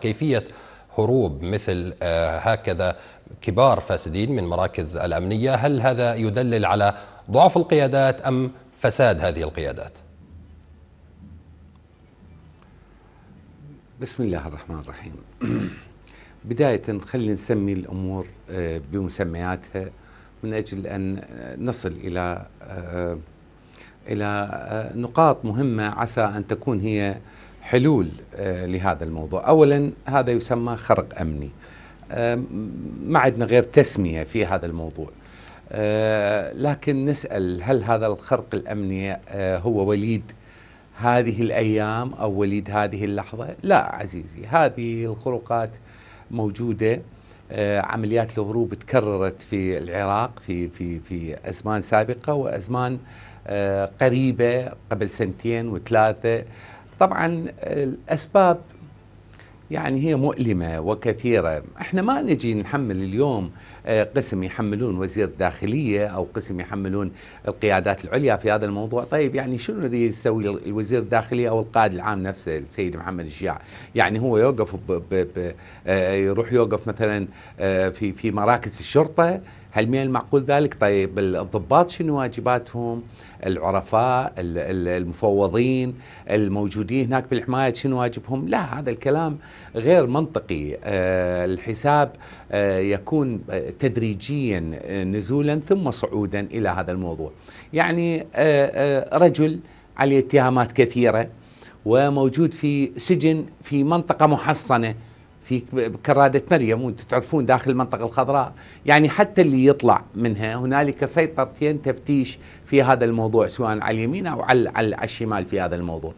كيفية هروب مثل آه، هكذا كبار فاسدين من مراكز الأمنية هل هذا يدلل على ضعف القيادات أم فساد هذه القيادات؟ بسم الله الرحمن الرحيم بداية خلينا نسمي الأمور آه، بمسمياتها من أجل أن آه، نصل إلى إلى نقاط مهمة عسى أن تكون هي حلول آه، لهذا الموضوع أولا هذا يسمى خرق أمني آه، ما عندنا غير تسمية في هذا الموضوع آه، لكن نسأل هل هذا الخرق الأمني هو وليد هذه الأيام أو وليد هذه اللحظة لا عزيزي هذه الخروقات موجودة عمليات الهروب تكررت في العراق في في في أزمان سابقة وأزمان قريبة قبل سنتين وثلاثة طبعا الأسباب يعني هي مؤلمة وكثيرة احنا ما نجي نحمل اليوم قسم يحملون وزير الداخلية أو قسم يحملون القيادات العليا في هذا الموضوع طيب يعني شنو اللي يسوي الوزير الداخلية أو القائد العام نفسه السيد محمد الشياع يعني هو يوقف ب ب ب آه، يروح يوقف مثلا آه، في في مراكز الشرطة هل من المعقول ذلك طيب الضباط شنو واجباتهم العرفاء المفوضين الموجودين هناك بالحماية شنو واجبهم لا هذا الكلام غير منطقي آه، الحساب يكون تدريجيا آه، نزولا ثم صعودا الى هذا الموضوع. يعني آه، آه، رجل عليه اتهامات كثيره وموجود في سجن في منطقه محصنه في كرادة مريم وانتم تعرفون داخل المنطقة الخضراء يعني حتى اللي يطلع منها هنالك سيطرتين تفتيش في هذا الموضوع سواء على اليمين أو على, على الشمال في هذا الموضوع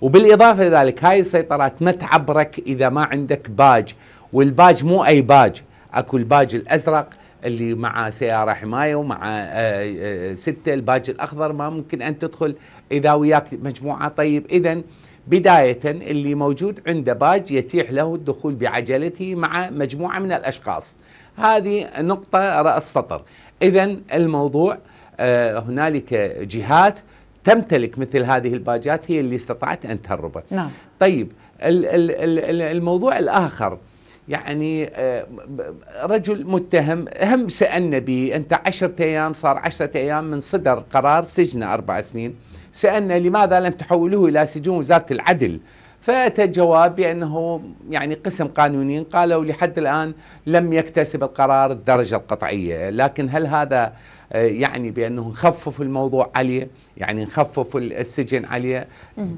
وبالإضافة لذلك هاي السيطرات ما تعبرك إذا ما عندك باج والباج مو أي باج اكو الباج الازرق اللي مع سياره حمايه ومع آه، آه، سته الباج الاخضر ما ممكن ان تدخل اذا وياك مجموعه طيب اذا بداية اللي موجود عنده باج يتيح له الدخول بعجلته مع مجموعة من الأشخاص هذه نقطة رأس سطر إذا الموضوع آه، هنالك جهات تمتلك مثل هذه الباجات هي اللي استطاعت أن تهربه نعم. طيب الموضوع الآخر يعني آه، رجل متهم هم سألنا به أنت عشرة أيام صار عشرة أيام من صدر قرار سجنه أربع سنين سألنا لماذا لم تحولوه إلى سجون وزارة العدل فأتى الجواب بأنه يعني قسم قانونيين قالوا لحد الآن لم يكتسب القرار الدرجة القطعية لكن هل هذا آه، يعني بأنه نخفف الموضوع عليه يعني نخفف السجن عليه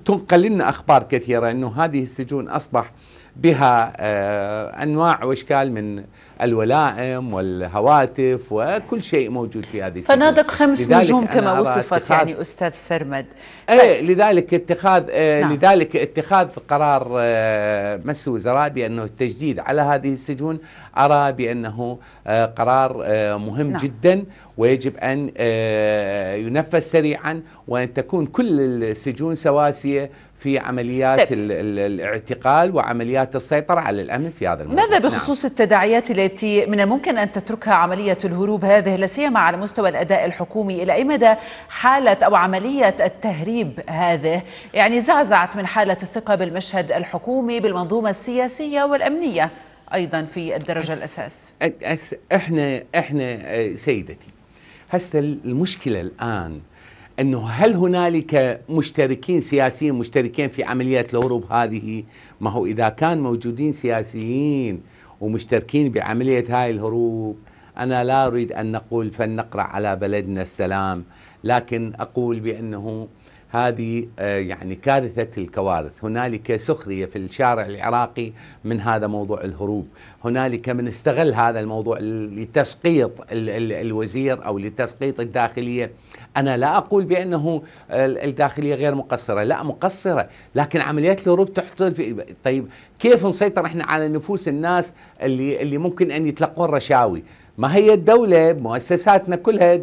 تنقل لنا أخبار كثيرة أنه هذه السجون أصبح بها آه، انواع واشكال من الولائم والهواتف وكل شيء موجود في هذه فنادق خمس نجوم كما وصفت يعني استاذ سرمد ف... ايه طيب. لذلك اتخاذ إيه، نعم. لذلك اتخاذ قرار إيه، مجلس الوزراء بانه التجديد على هذه السجون ارى بانه إيه، قرار مهم نعم. جدا ويجب ان ينفذ سريعا وان تكون كل السجون سواسيه في عمليات طيب. الاعتقال وعمليات السيطره على الامن في هذا الموضوع ماذا نعم. بخصوص نعم. التداعيات اللي التي من الممكن أن تتركها عملية الهروب هذه سيما على مستوى الأداء الحكومي إلى أي مدى حالة أو عملية التهريب هذه يعني زعزعت من حالة الثقة بالمشهد الحكومي بالمنظومة السياسية والأمنية أيضا في الدرجة أس الأساس أس إحنا إحنا سيدتي هسه المشكلة الآن انه هل هنالك مشتركين سياسيين مشتركين في عمليات الهروب هذه؟ ما هو اذا كان موجودين سياسيين ومشتركين بعملية هاي الهروب أنا لا أريد أن نقول فلنقرأ على بلدنا السلام لكن أقول بأنه هذه آه، يعني كارثة الكوارث هنالك سخرية في الشارع العراقي من هذا موضوع الهروب هنالك من استغل هذا الموضوع لتسقيط الوزير أو لتسقيط الداخلية أنا لا أقول بأنه الداخلية غير مقصرة لا مقصرة لكن عمليات الهروب تحصل في طيب كيف نسيطر احنا على نفوس الناس اللي اللي ممكن ان يتلقون رشاوي ما هي الدولة مؤسساتنا كلها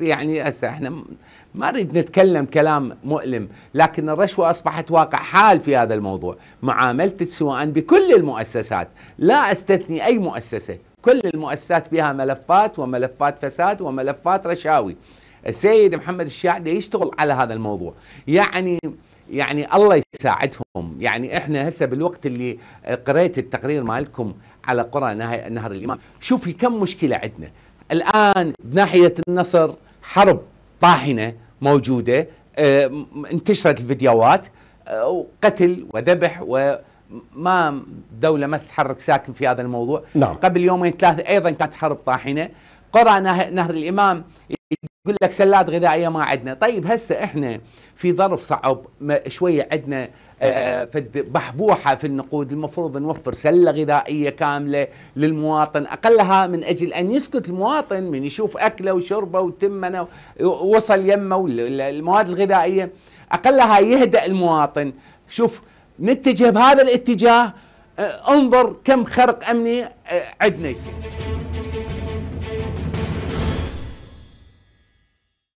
يعني أسا احنا ما نريد نتكلم كلام مؤلم لكن الرشوة أصبحت واقع حال في هذا الموضوع معاملتك سواء بكل المؤسسات لا أستثني أي مؤسسة كل المؤسسات بها ملفات وملفات فساد وملفات رشاوي السيد محمد الشاعدي يشتغل على هذا الموضوع يعني يعني الله يساعدهم يعني احنا هسه بالوقت اللي قريت التقرير مالكم على قرى نهر الامام شوفي كم مشكله عندنا الان بناحيه النصر حرب طاحنه موجوده آه، انتشرت الفيديوهات آه، وقتل وذبح وما دولة ما تتحرك ساكن في هذا الموضوع نعم. قبل يومين ثلاثة أيضا كانت حرب طاحنة قرى نهر الإمام يقول لك سلات غذائية ما عندنا طيب هسه إحنا في ظرف صعب شوية عندنا آه، بحبوحة في النقود المفروض نوفر سله غذائيه كامله للمواطن اقلها من اجل ان يسكت المواطن من يشوف اكله وشربه وتمنه وصل يمه المواد الغذائيه اقلها يهدأ المواطن شوف نتجه بهذا الاتجاه آه، انظر كم خرق امني آه، عندنا يصير